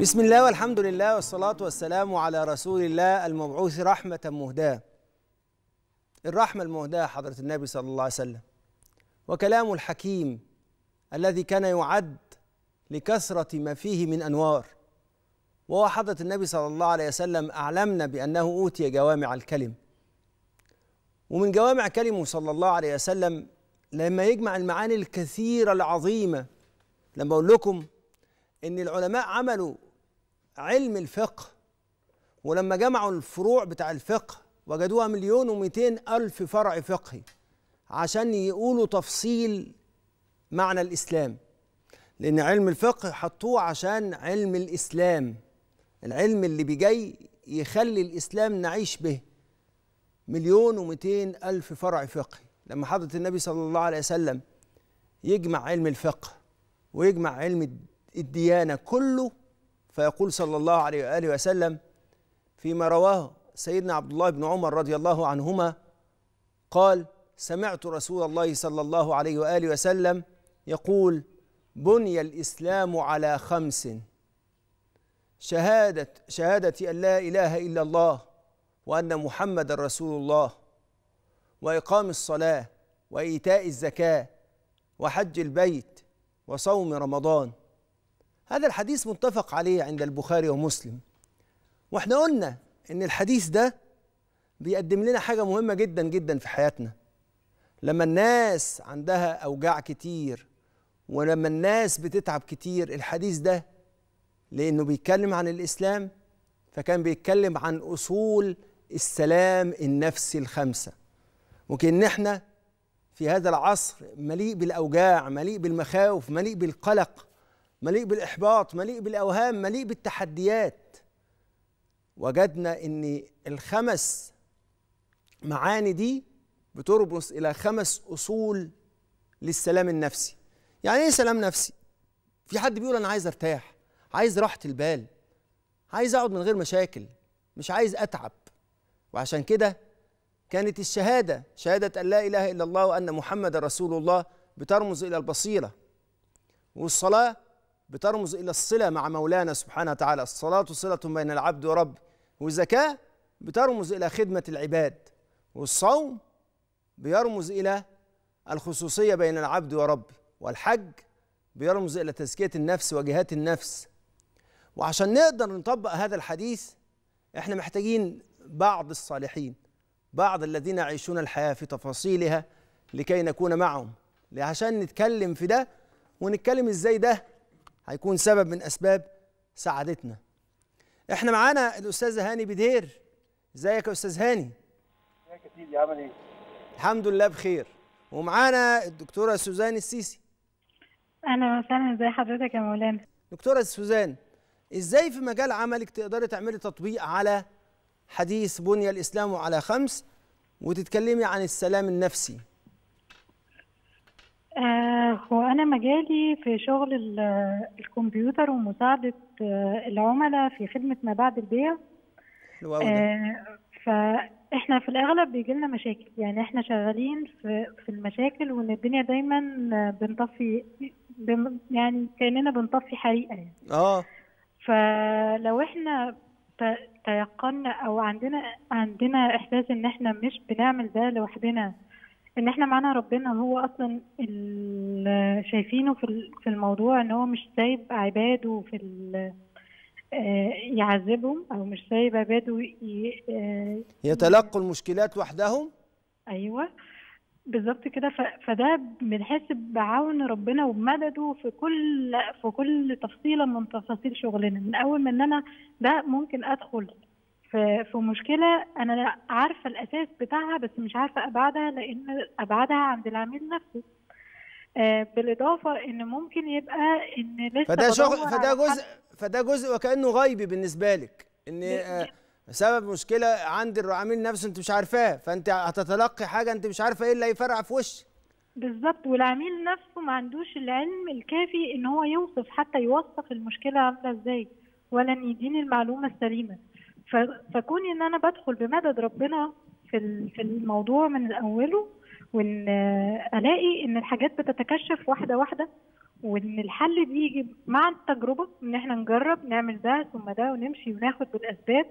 بسم الله والحمد لله والصلاة والسلام على رسول الله المبعوث رحمة مهداة الرحمة المهداة حضرة النبي صلى الله عليه وسلم وكلام الحكيم الذي كان يعد لكثرة ما فيه من أنوار وهو حضرة النبي صلى الله عليه وسلم أعلمنا بأنه أوتي جوامع الكلم ومن جوامع كلمه صلى الله عليه وسلم لما يجمع المعاني الكثيرة العظيمة لما أقول لكم إن العلماء عملوا علم الفقه ولما جمعوا الفروع بتاع الفقه وجدوها مليون ومئتين ألف فرع فقهي عشان يقولوا تفصيل معنى الإسلام لأن علم الفقه حطوه عشان علم الإسلام العلم اللي بيجي يخلي الإسلام نعيش به مليون ومئتين ألف فرع فقهي لما حضرة النبي صلى الله عليه وسلم يجمع علم الفقه ويجمع علم الديانة كله فيقول صلى الله عليه وآله وسلم فيما رواه سيدنا عبد الله بن عمر رضي الله عنهما قال سمعت رسول الله صلى الله عليه وآله وسلم يقول بني الإسلام على خمس شهادة شهادة أن لا إله إلا الله وأن محمد رسول الله وإقام الصلاة وإيتاء الزكاة وحج البيت وصوم رمضان هذا الحديث متفق عليه عند البخاري ومسلم واحنا قلنا ان الحديث ده بيقدم لنا حاجه مهمه جدا جدا في حياتنا لما الناس عندها اوجاع كتير ولما الناس بتتعب كتير الحديث ده لانه بيتكلم عن الاسلام فكان بيتكلم عن اصول السلام النفسي الخمسه ممكن احنا في هذا العصر مليء بالاوجاع مليء بالمخاوف مليء بالقلق مليء بالإحباط مليء بالأوهام مليء بالتحديات وجدنا أن الخمس معاني دي بتربص إلى خمس أصول للسلام النفسي يعني إيه سلام نفسي؟ في حد بيقول أنا عايز أرتاح عايز راحة البال عايز أقعد من غير مشاكل مش عايز أتعب وعشان كده كانت الشهادة شهادة أن لا إله إلا الله وأن محمد رسول الله بترمز إلى البصيرة والصلاة بترمز إلى الصلة مع مولانا سبحانه وتعالى الصلاة صلة بين العبد ورب والزكاة بترمز إلى خدمة العباد والصوم بيرمز إلى الخصوصية بين العبد وربه والحج بيرمز إلى تزكية النفس وجهات النفس وعشان نقدر نطبق هذا الحديث احنا محتاجين بعض الصالحين بعض الذين يعيشون الحياة في تفاصيلها لكي نكون معهم عشان نتكلم في ده ونتكلم ازاي ده هيكون سبب من اسباب سعادتنا احنا معانا الاستاذ هاني بدير ازيك يا استاذ هاني ازيك يا سيدي عامل ايه الحمد لله بخير ومعانا الدكتوره سوزان السيسي اهلا وسهلا ازي حضرتك يا مولانا دكتوره سوزان ازاي في مجال عملك تقدري تعملي تطبيق على حديث بني الاسلام على خمس وتتكلمي عن السلام النفسي آه هو أنا مجالي في شغل الكمبيوتر ومساعدة آه، العملاء في خدمة ما بعد البيع آه فإحنا في الأغلب بيجي لنا مشاكل يعني إحنا شغالين في, في المشاكل وإن الدنيا دايما بنطفي يعني كأننا بنطفي حريقة يعني. آه فلو إحنا تيقنا أو عندنا عندنا إحساس إن إحنا مش بنعمل ده لوحدنا ان احنا معانا ربنا هو اصلا شايفينه في في الموضوع ان هو مش سايب عباده في آه، يعذبهم او مش سايب عباده آه، يتلقوا المشكلات وحدهم ايوه بالظبط كده فده بنحس بعون ربنا وبمدده في كل في كل تفصيله من تفاصيل شغلنا من اول ما ان انا ده ممكن ادخل في في مشكله انا عارفه الاساس بتاعها بس مش عارفه ابعدها لان ابعدها عند العميل نفسه آه، بالاضافه ان ممكن يبقى ان لسه فده شغل فده جزء فده جزء وكانه غيبي بالنسبه لك ان آه، سبب مشكله عند العميل نفسه انت مش عارفاه فانت هتتلقي حاجه انت مش عارفه ايه اللي هيفرقع في وشك بالظبط والعميل نفسه ما عندوش العلم الكافي ان هو يوصف حتى يوصف المشكله عامله ازاي ولا يديني المعلومه السليمه فكوني ان انا بدخل بمدد ربنا في في الموضوع من اوله وان الاقي ان الحاجات بتتكشف واحده واحده وان الحل بيجي مع التجربه ان احنا نجرب نعمل ده ثم ده ونمشي وناخد بالاسباب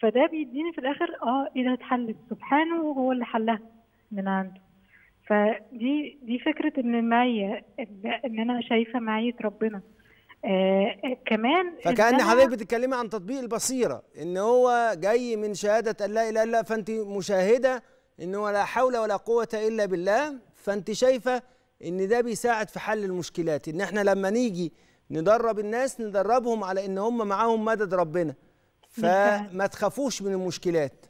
فده بيديني في الاخر اه ايه ده اتحلت سبحانه وهو اللي حلها من عنده فدي دي فكره ان المعيه ان انا شايفه معيه ربنا آه، كمان فكأن حضرتك بتتكلمي عن تطبيق البصيرة ان هو جاي من شهادة أن لا إله إلا فأنت مشاهدة ان هو لا حول ولا قوة إلا بالله فأنت شايفة ان ده بيساعد في حل المشكلات ان احنا لما نيجي ندرب الناس ندربهم على ان هم معاهم مدد ربنا فما تخافوش من المشكلات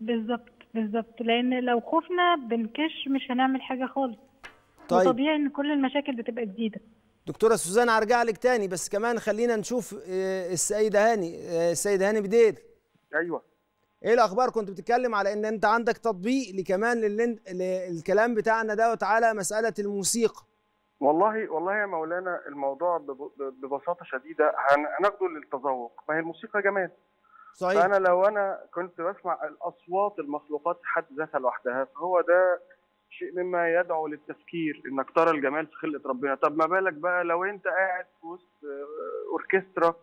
بالظبط بالظبط لان لو خفنا بنكش مش هنعمل حاجه خالص طيب وطبيعي ان كل المشاكل بتبقى جديده دكتوره سوزان هرجع لك تاني بس كمان خلينا نشوف آه، السيد هاني آه، السيد هاني بدير ايوه ايه الاخبار كنت بتتكلم على ان انت عندك تطبيق لكمان للكلام بتاعنا دوت على مساله الموسيقى والله والله يا مولانا الموضوع ببساطه شديده هناخده للتذوق ما هي الموسيقى جمال صحيح فانا لو انا كنت بسمع الاصوات المخلوقات حد ذاتها لوحدها فهو ده شيء مما يدعو للتفكير انك ترى الجمال في خلقه ربنا طب ما بالك بقى لو انت قاعد في وسط آه، اوركسترا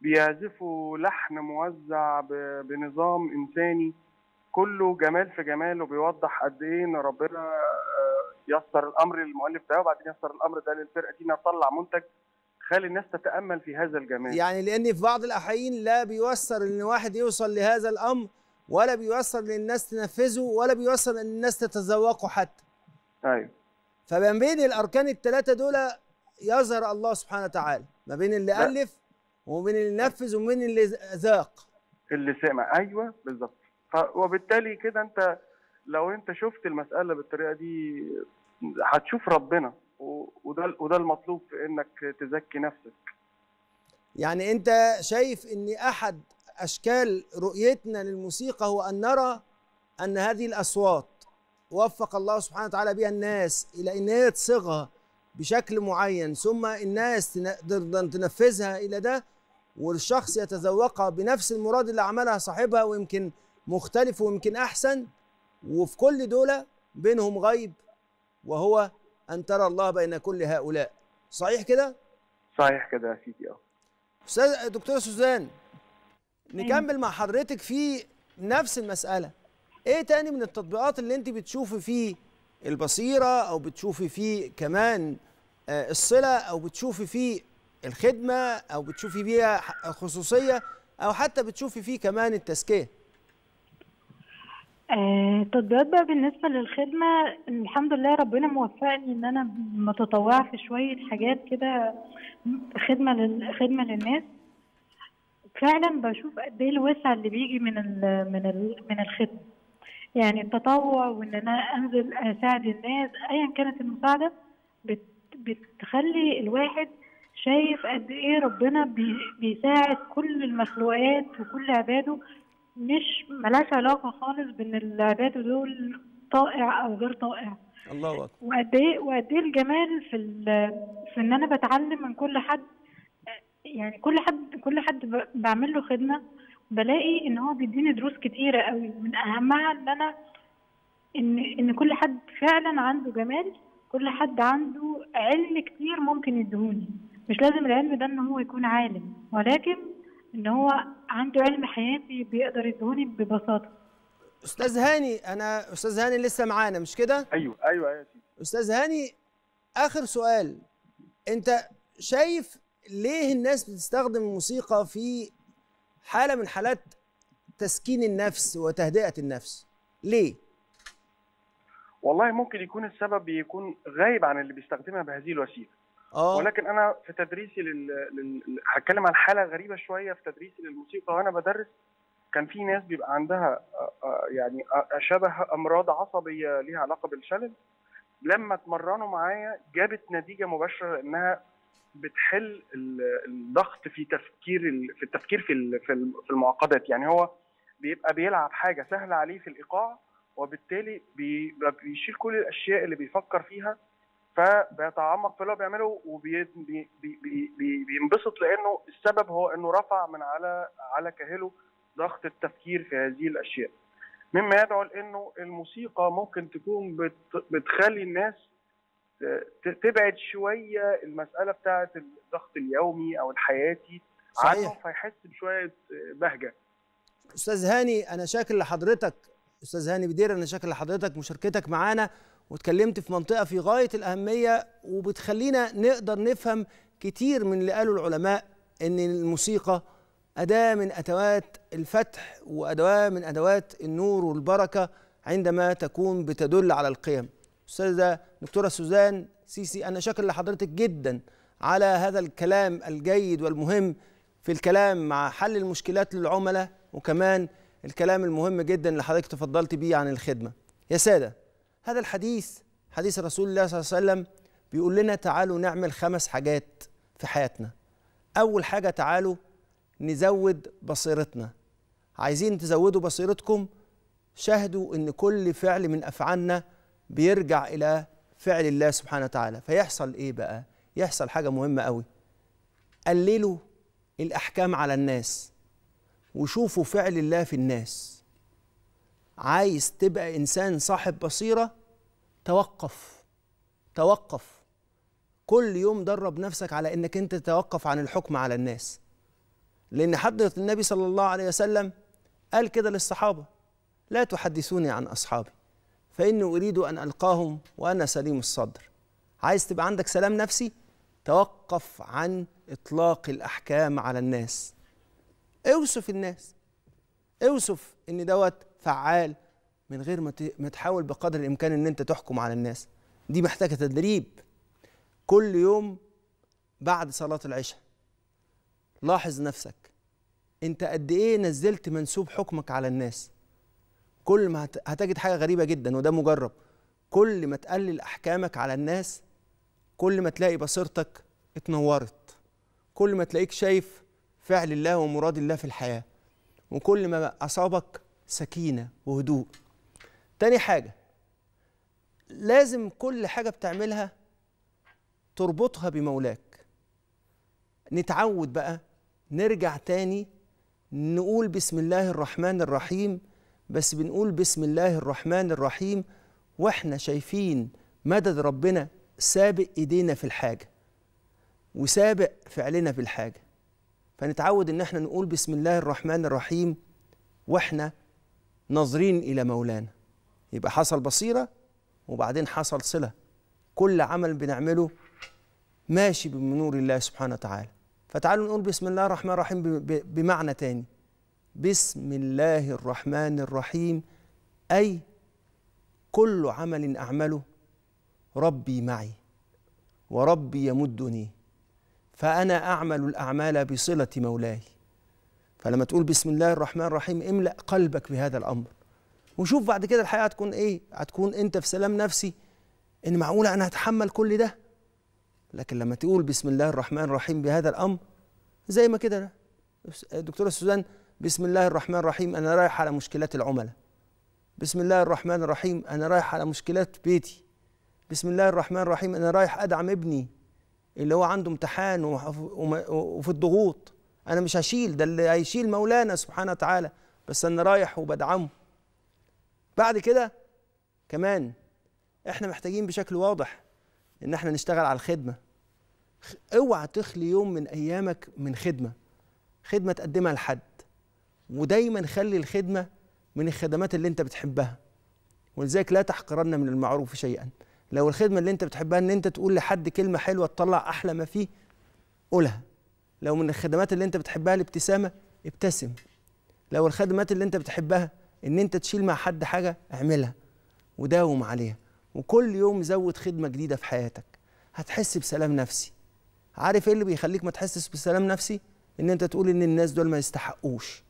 بيعزفوا لحن موزع بنظام انساني كله جمال في جمال وبيوضح قد ايه ان ربنا آه، يسر الامر للمؤلف ده وبعدين يسر الامر ده للفرقه دي انها تطلع منتج خلي الناس تتامل في هذا الجمال يعني لان في بعض الاحيان لا بيوسر ان واحد يوصل لهذا الامر ولا بيوصل للناس تنفذه ولا بيوصل للناس تتذوقه حتى ايوه فما بين الاركان الثلاثه دول يظهر الله سبحانه وتعالى ما بين اللي الف ومن اللي نفذ ومن اللي ذاق اللي سمع ايوه بالظبط وبالتالي كده انت لو انت شفت المساله بالطريقه دي هتشوف ربنا وده وده المطلوب في انك تزكي نفسك يعني انت شايف ان احد أشكال رؤيتنا للموسيقى هو أن نرى أن هذه الأصوات وفق الله سبحانه وتعالى بها الناس إلى أن هي تصغها بشكل معين ثم الناس تنفذها إلى ده والشخص يتذوقها بنفس المراد اللي عملها صاحبها ويمكن مختلف ويمكن أحسن وفي كل دوله بينهم غيب وهو أن ترى الله بين كل هؤلاء صحيح كده؟ صحيح كده يا سيدي اه أستاذ دكتور سوزان نكمل أيوة. مع حضرتك في نفس المسألة ايه تاني من التطبيقات اللي انت بتشوفي فيه البصيرة او بتشوفي فيه كمان آه، الصلة او بتشوفي فيه الخدمة او بتشوفي بيها خصوصية او حتى بتشوفي فيه كمان التزكية التطبيقات آه، بقى بالنسبة للخدمة الحمد لله ربنا موفقني ان انا متطوعة في شوية حاجات كده خدمة لل... خدمة للناس فعلا بشوف قد ايه الوسع اللي بيجي من الـ من الـ من الخدمه يعني التطوع وان انا انزل اساعد الناس ايا كانت المساعده بت بتخلي الواحد شايف قد ايه ربنا بيساعد كل المخلوقات وكل عباده مش ملاش علاقه خالص بان العباد دول طائع او غير طائع الله اكبر وقد ايه وقد ايه الجمال في في ان انا بتعلم من كل حد يعني كل حد كل حد بعمل له خدمه بلاقي ان هو بيديني دروس كتيره قوي من اهمها ان انا ان ان كل حد فعلا عنده جمال كل حد عنده علم كتير ممكن يديهولي مش لازم العلم ده ان هو يكون عالم ولكن ان هو عنده علم حياتي بيقدر يديهولي ببساطه استاذ هاني انا استاذ هاني لسه معانا مش كده ايوه ايوه يا ايوه استاذ هاني اخر سؤال انت شايف ليه الناس بتستخدم الموسيقى في حاله من حالات تسكين النفس وتهدئه النفس ليه والله ممكن يكون السبب يكون غايب عن اللي بيستخدمها بهذه الوسيله أوه. ولكن انا في تدريسي لل... لل... هتكلم عن حاله غريبه شويه في تدريسي للموسيقى وانا بدرس كان في ناس بيبقى عندها آه، آه، يعني آه، شبه امراض عصبيه ليها علاقه بالشلل لما اتمرنوا معايا جابت نتيجه مباشره انها بتحل الضغط في تفكير في التفكير في في المعقدات يعني هو بيبقى بيلعب حاجه سهله عليه في الايقاع وبالتالي بيشيل كل الاشياء اللي بيفكر فيها فبيتعمق في اللي هو بيعمله وبينبسط لانه السبب هو انه رفع من على على كاهله ضغط التفكير في هذه الاشياء مما يدعو لانه الموسيقى ممكن تكون بتخلي الناس تبعد شويه المساله بتاعه الضغط اليومي او الحياتي عنه فيحس بشويه بهجه استاذ هاني انا شاكر لحضرتك استاذ هاني بدير انا شاكر لحضرتك مشاركتك معانا واتكلمت في منطقه في غايه الاهميه وبتخلينا نقدر نفهم كتير من اللي قاله العلماء ان الموسيقى اداه من ادوات الفتح وادوات من ادوات النور والبركه عندما تكون بتدل على القيم استاذه دكتوره سوزان سيسي انا شاكر لحضرتك جدا على هذا الكلام الجيد والمهم في الكلام مع حل المشكلات للعملاء وكمان الكلام المهم جدا اللي حضرتك تفضلت بيه عن الخدمه يا ساده هذا الحديث حديث رسول الله صلى الله عليه وسلم بيقول لنا تعالوا نعمل خمس حاجات في حياتنا اول حاجه تعالوا نزود بصيرتنا عايزين تزودوا بصيرتكم شاهدوا ان كل فعل من افعالنا بيرجع إلى فعل الله سبحانه وتعالى فيحصل إيه بقى؟ يحصل حاجة مهمة قوي قللوا الأحكام على الناس وشوفوا فعل الله في الناس عايز تبقى إنسان صاحب بصيرة توقف توقف كل يوم درب نفسك على إنك أنت تتوقف عن الحكم على الناس لأن حضرة النبي صلى الله عليه وسلم قال كده للصحابة لا تحدثوني عن أصحابي فإني أريد أن ألقاهم وأنا سليم الصدر عايز تبقى عندك سلام نفسي توقف عن إطلاق الأحكام على الناس اوصف الناس اوصف إن دوت فعال من غير ما تحاول بقدر الإمكان إن أنت تحكم على الناس دي محتاجة تدريب كل يوم بعد صلاة العشاء لاحظ نفسك أنت قد إيه نزلت منسوب حكمك على الناس كل ما هتجد حاجه غريبه جدا وده مجرب كل ما تقلل احكامك على الناس كل ما تلاقي بصيرتك اتنورت كل ما تلاقيك شايف فعل الله ومراد الله في الحياه وكل ما اصابك سكينه وهدوء تاني حاجه لازم كل حاجه بتعملها تربطها بمولاك نتعود بقى نرجع تاني نقول بسم الله الرحمن الرحيم بس بنقول بسم الله الرحمن الرحيم واحنا شايفين مدد ربنا سابق ايدينا في الحاجه وسابق فعلنا في الحاجه فنتعود ان احنا نقول بسم الله الرحمن الرحيم واحنا ناظرين الى مولانا يبقى حصل بصيره وبعدين حصل صله كل عمل بنعمله ماشي بنور الله سبحانه وتعالى فتعالوا نقول بسم الله الرحمن الرحيم بمعنى تاني بسم الله الرحمن الرحيم أي كل عمل أعمله ربي معي وربي يمدني فأنا أعمل الأعمال بصلة مولاي فلما تقول بسم الله الرحمن الرحيم املأ قلبك بهذا الأمر وشوف بعد كده الحقيقة هتكون إيه هتكون أنت في سلام نفسي إن معقولة أنا هتحمل كل ده لكن لما تقول بسم الله الرحمن الرحيم بهذا الأمر زي ما كده الدكتورة سوزان بسم الله الرحمن الرحيم انا رايح على مشكلات العملاء بسم الله الرحمن الرحيم انا رايح على مشكلات بيتي بسم الله الرحمن الرحيم انا رايح ادعم ابني اللي هو عنده امتحان وفي الضغوط انا مش هشيل ده اللي هيشيل مولانا سبحانه وتعالى بس انا رايح وبدعمه بعد كده كمان احنا محتاجين بشكل واضح ان احنا نشتغل على الخدمه اوعى تخلي يوم من ايامك من خدمه خدمه تقدمها لحد ودايما خلي الخدمة من الخدمات اللي أنت بتحبها ولذلك لا تحقرن من المعروف شيئا لو الخدمة اللي أنت بتحبها إن أنت تقول لحد كلمة حلوة تطلع أحلى ما فيه قولها لو من الخدمات اللي أنت بتحبها الابتسامة ابتسم لو الخدمات اللي أنت بتحبها إن أنت تشيل مع حد حاجة اعملها وداوم عليها وكل يوم زود خدمة جديدة في حياتك هتحس بسلام نفسي عارف ايه اللي بيخليك ما تحسش بسلام نفسي ان انت تقول ان الناس دول ما يستحقوش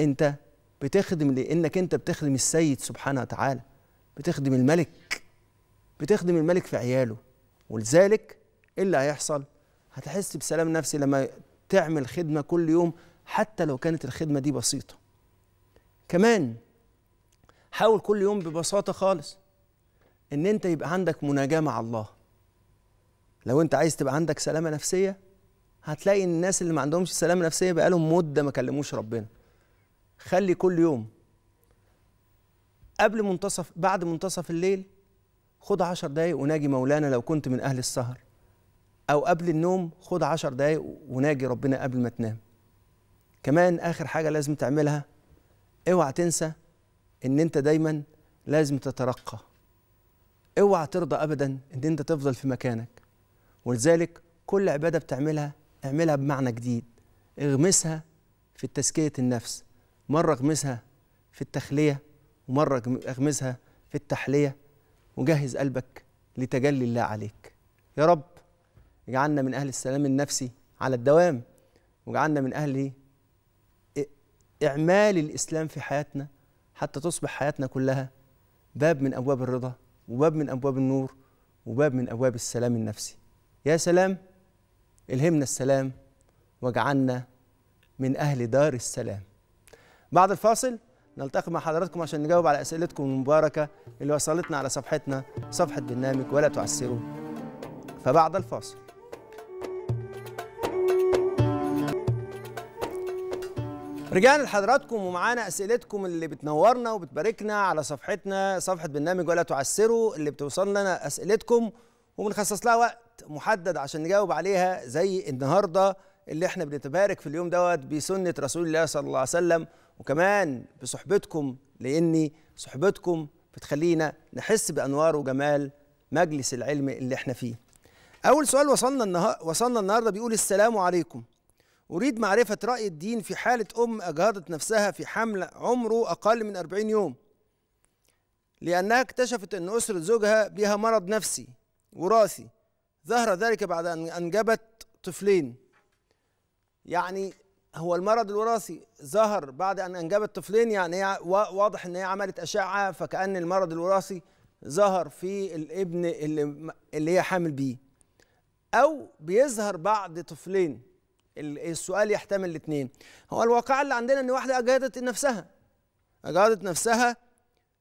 انت بتخدم لانك انت بتخدم السيد سبحانه وتعالى بتخدم الملك بتخدم الملك في عياله ولذلك ايه اللي هيحصل هتحس بسلام نفسي لما تعمل خدمه كل يوم حتى لو كانت الخدمه دي بسيطه كمان حاول كل يوم ببساطه خالص ان انت يبقى عندك مناجاه مع الله لو انت عايز تبقى عندك سلامه نفسيه هتلاقي الناس اللي ما عندهمش سلامه نفسيه بقالهم مده ما كلموش ربنا خلي كل يوم قبل منتصف بعد منتصف الليل خد عشر دقايق وناجي مولانا لو كنت من أهل السهر أو قبل النوم خد عشر دقايق وناجي ربنا قبل ما تنام كمان آخر حاجة لازم تعملها اوعى تنسى ان انت دايما لازم تترقى اوعى ترضى ابدا ان انت تفضل في مكانك ولذلك كل عبادة بتعملها اعملها بمعنى جديد اغمسها في تزكية النفس مرة اغمسها في التخلية ومرة اغمسها في التحلية وجهز قلبك لتجلي الله عليك يا رب اجعلنا من أهل السلام النفسي على الدوام واجعلنا من أهل إعمال الإسلام في حياتنا حتى تصبح حياتنا كلها باب من أبواب الرضا وباب من أبواب النور وباب من أبواب السلام النفسي يا سلام الهمنا السلام واجعلنا من أهل دار السلام بعد الفاصل نلتقي مع حضراتكم عشان نجاوب على اسئلتكم المباركه اللي وصلتنا على صفحتنا صفحه برنامج ولا تعسروا فبعد الفاصل رجعنا لحضراتكم ومعانا اسئلتكم اللي بتنورنا وبتباركنا على صفحتنا صفحه برنامج ولا تعسروا اللي بتوصل لنا اسئلتكم وبنخصص لها وقت محدد عشان نجاوب عليها زي النهارده اللي احنا بنتبارك في اليوم دوت بسنه رسول الله صلى الله عليه وسلم وكمان بصحبتكم لأني صحبتكم بتخلينا نحس بأنوار وجمال مجلس العلم اللي احنا فيه أول سؤال وصلنا النهار وصلنا النهارده بيقول السلام عليكم أريد معرفة رأي الدين في حالة أم أجهضت نفسها في حمل عمره أقل من 40 يوم لأنها اكتشفت أن أسرة زوجها بها مرض نفسي وراثي ظهر ذلك بعد أن أنجبت طفلين يعني هو المرض الوراثي ظهر بعد ان انجبت طفلين يعني واضح ان هي عملت اشعه فكان المرض الوراثي ظهر في الابن اللي اللي هي حامل بيه او بيظهر بعد طفلين السؤال يحتمل الاثنين هو الواقع اللي عندنا ان واحده اجهضت نفسها اجهضت نفسها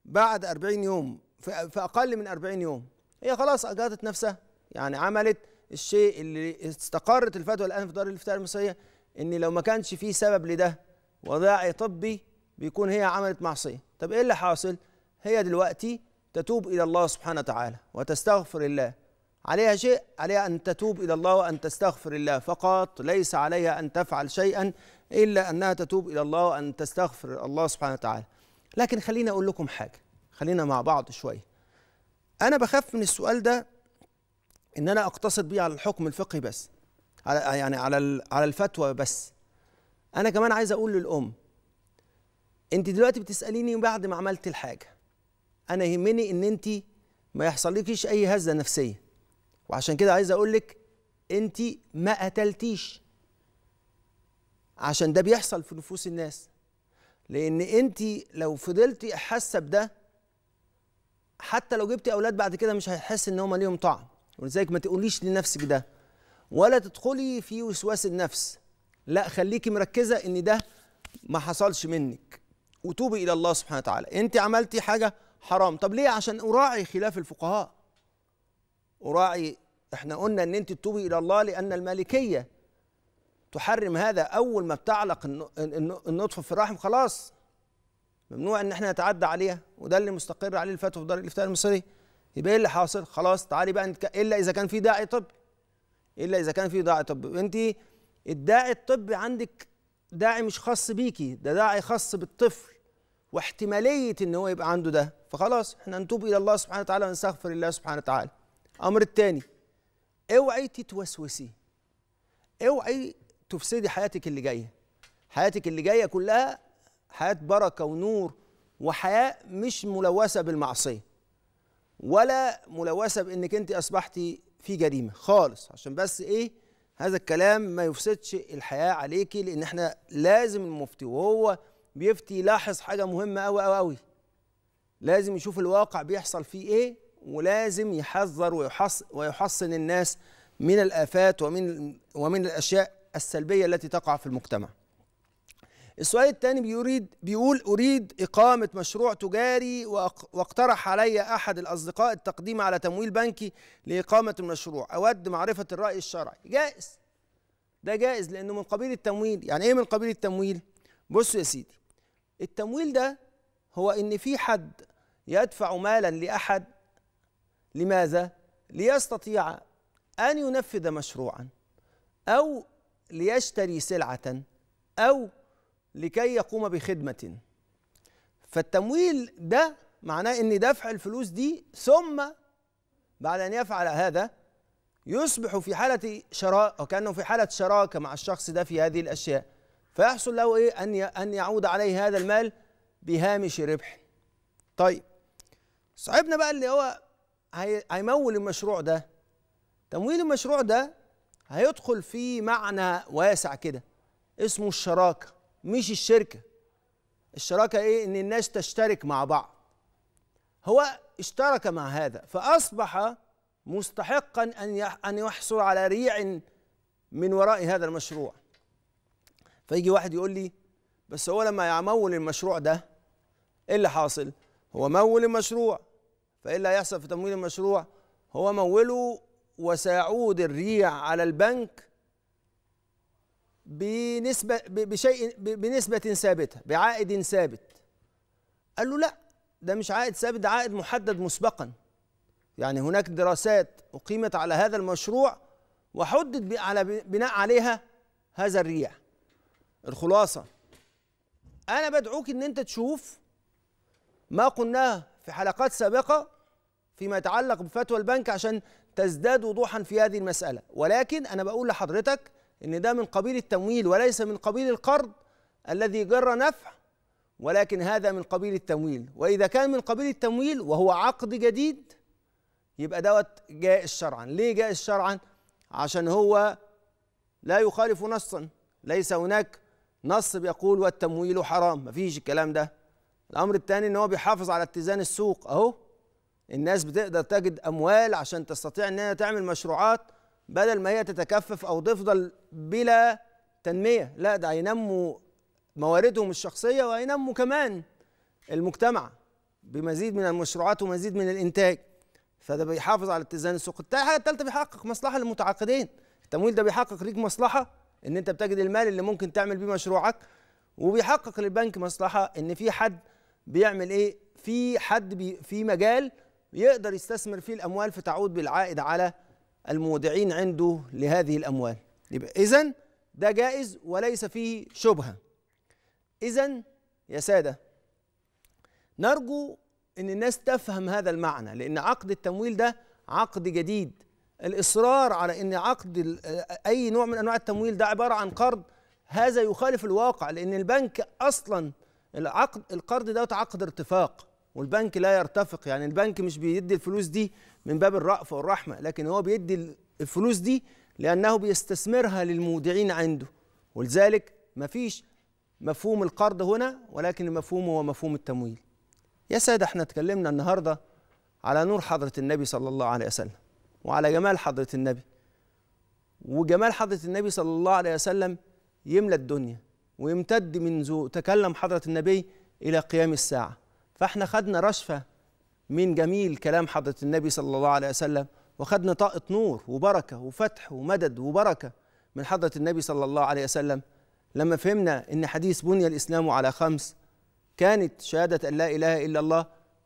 بعد 40 يوم في اقل من 40 يوم هي خلاص اجهضت نفسها يعني عملت الشيء اللي استقرت الفتوى الان في دار الافتاء المصريه ان لو ما كانش في سبب لده وداعي طبي بيكون هي عملت معصيه طب ايه اللي حاصل هي دلوقتي تتوب الى الله سبحانه وتعالى وتستغفر الله عليها شيء عليها ان تتوب الى الله وان تستغفر الله فقط ليس عليها ان تفعل شيئا الا انها تتوب الى الله وان تستغفر الله سبحانه وتعالى لكن خليني اقول لكم حاجه خلينا مع بعض شويه انا بخاف من السؤال ده ان انا اقتصد بيه على الحكم الفقهي بس على يعني على على الفتوى بس انا كمان عايز اقول للام انت دلوقتي بتساليني بعد ما عملت الحاجه انا يهمني ان انت ما يحصلكيش اي هزه نفسيه وعشان كده عايز اقول لك انت ما قتلتيش عشان ده بيحصل في نفوس الناس لان انت لو فضلتي حاسه بده حتى لو جبتي اولاد بعد كده مش هيحس ان هم ليهم طعم ولذلك ما تقوليش لنفسك ده ولا تدخلي في وسواس النفس لا خليكي مركزه ان ده ما حصلش منك وتوبي الى الله سبحانه وتعالى انت عملتي حاجه حرام طب ليه عشان اراعي خلاف الفقهاء اراعي احنا قلنا ان انت تتوبي الى الله لان المالكيه تحرم هذا اول ما بتعلق النطفه في الرحم خلاص ممنوع ان احنا نتعدى عليها وده اللي مستقر عليه الفتوى في دار الافتاء المصري يبقى ايه اللي حاصل خلاص تعالي بقى الا اذا كان في داعي طبي الا اذا كان في داعي طبي انت الداعي الطبي عندك داعي مش خاص بيكي ده داعي خاص بالطفل واحتماليه ان هو يبقى عنده ده فخلاص احنا نتوب الى الله سبحانه وتعالى ونستغفر الله سبحانه وتعالى الامر الثاني اوعي تتوسوسي اوعي تفسدي حياتك اللي جايه حياتك اللي جايه كلها حياه بركه ونور وحياه مش ملوثه بالمعصيه ولا ملوثه بانك انت اصبحتي في جريمه خالص عشان بس ايه هذا الكلام ما يفسدش الحياه عليكي لان احنا لازم المفتي وهو بيفتي يلاحظ حاجه مهمه قوي قوي قوي لازم يشوف الواقع بيحصل فيه ايه ولازم يحذر ويحصن, ويحصن الناس من الافات ومن ومن الاشياء السلبيه التي تقع في المجتمع السؤال الثاني بيريد بيقول أريد إقامة مشروع تجاري واقترح علي أحد الأصدقاء التقديم على تمويل بنكي لإقامة المشروع أود معرفة الرأي الشرعي جائز ده جائز لأنه من قبيل التمويل يعني إيه من قبيل التمويل؟ بصوا يا سيدي التمويل ده هو إن في حد يدفع مالا لأحد لماذا؟ ليستطيع أن ينفذ مشروعا أو ليشتري سلعة أو لكي يقوم بخدمة فالتمويل ده معناه ان دفع الفلوس دي ثم بعد ان يفعل هذا يصبح في حالة شراء وكأنه في حالة شراكة مع الشخص ده في هذه الأشياء فيحصل له إيه أن أن يعود عليه هذا المال بهامش ربح طيب صاحبنا بقى اللي هو هيمول المشروع ده تمويل المشروع ده هيدخل في معنى واسع كده اسمه الشراكه مش الشركه الشراكه ايه ان الناس تشترك مع بعض هو اشترك مع هذا فاصبح مستحقا ان ان يحصل على ريع من وراء هذا المشروع فيجي واحد يقول لي بس هو لما يمول المشروع ده ايه اللي حاصل هو مول المشروع فايه اللي هيحصل في تمويل المشروع هو موله وسيعود الريع على البنك بنسبة بشيء بنسبة ثابتة بعائد ثابت قال له لا ده مش عائد ثابت ده عائد محدد مسبقا يعني هناك دراسات أقيمت على هذا المشروع وحدد على بناء عليها هذا الريع الخلاصة أنا بدعوك إن أنت تشوف ما قلناه في حلقات سابقة فيما يتعلق بفتوى البنك عشان تزداد وضوحا في هذه المسألة ولكن أنا بقول لحضرتك ان ده من قبيل التمويل وليس من قبيل القرض الذي جر نفع ولكن هذا من قبيل التمويل واذا كان من قبيل التمويل وهو عقد جديد يبقى دوت جائز شرعا ليه جائز شرعا عشان هو لا يخالف نصا ليس هناك نص بيقول والتمويل حرام مفيش الكلام ده الامر الثاني ان هو بيحافظ على اتزان السوق اهو الناس بتقدر تجد اموال عشان تستطيع انها تعمل مشروعات بدل ما هي تتكفف او تفضل بلا تنميه لا ده هينموا مواردهم الشخصيه وهينموا كمان المجتمع بمزيد من المشروعات ومزيد من الانتاج فده بيحافظ على اتزان السوق الحاجه الثالثه بيحقق مصلحه للمتعاقدين التمويل ده بيحقق ليك مصلحه ان انت بتجد المال اللي ممكن تعمل بيه مشروعك وبيحقق للبنك مصلحه ان في حد بيعمل ايه في حد بي في مجال يقدر يستثمر فيه الاموال فتعود بالعائد على المودعين عنده لهذه الأموال يبقى إذن ده جائز وليس فيه شبهة إذن يا سادة نرجو أن الناس تفهم هذا المعنى لأن عقد التمويل ده عقد جديد الإصرار على أن عقد أي نوع من أنواع التمويل ده عبارة عن قرض هذا يخالف الواقع لأن البنك أصلا العقد القرض ده عقد ارتفاق والبنك لا يرتفق يعني البنك مش بيدي الفلوس دي من باب الرأفة والرحمة لكن هو بيدي الفلوس دي لأنه بيستثمرها للمودعين عنده ولذلك مفيش مفهوم القرض هنا ولكن المفهوم هو مفهوم التمويل يا سادة احنا اتكلمنا النهاردة على نور حضرة النبي صلى الله عليه وسلم وعلى جمال حضرة النبي وجمال حضرة النبي صلى الله عليه وسلم يملى الدنيا ويمتد منذ تكلم حضرة النبي إلى قيام الساعة فاحنا خدنا رشفة من جميل كلام حضرة النبي صلى الله عليه وسلم وخدنا طاقة نور وبركة وفتح ومدد وبركة من حضرة النبي صلى الله عليه وسلم لما فهمنا إن حديث بني الإسلام على خمس كانت شهادة أن لا إله إلا الله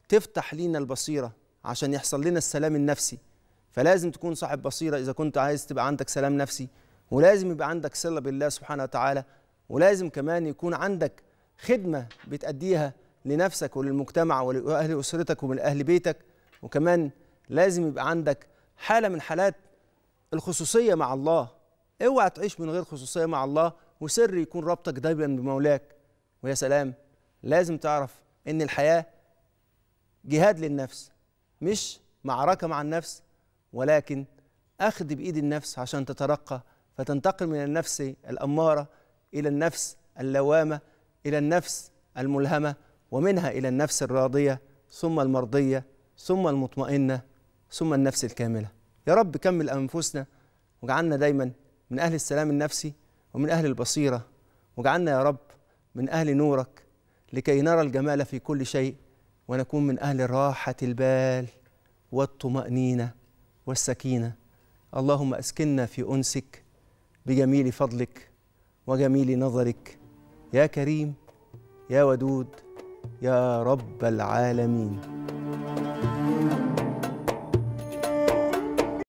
تفتح لينا البصيرة عشان يحصل لنا السلام النفسي فلازم تكون صاحب بصيرة إذا كنت عايز تبقى عندك سلام نفسي ولازم يبقى عندك صلة بالله سبحانه وتعالى ولازم كمان يكون عندك خدمة بتأديها لنفسك وللمجتمع ولأهل أسرتك ولأهل بيتك وكمان لازم يبقى عندك حالة من حالات الخصوصية مع الله اوعى تعيش من غير خصوصية مع الله وسر يكون ربطك دايما بمولاك ويا سلام لازم تعرف ان الحياة جهاد للنفس مش معركة مع النفس ولكن أخذ بإيد النفس عشان تترقى فتنتقل من النفس الأمارة إلى النفس اللوامة إلى النفس الملهمة ومنها إلى النفس الراضية ثم المرضية ثم المطمئنة ثم النفس الكاملة يا رب كمل أنفسنا واجعلنا دايما من أهل السلام النفسي ومن أهل البصيرة واجعلنا يا رب من أهل نورك لكي نرى الجمال في كل شيء ونكون من أهل راحة البال والطمأنينة والسكينة اللهم أسكننا في أنسك بجميل فضلك وجميل نظرك يا كريم يا ودود يا رب العالمين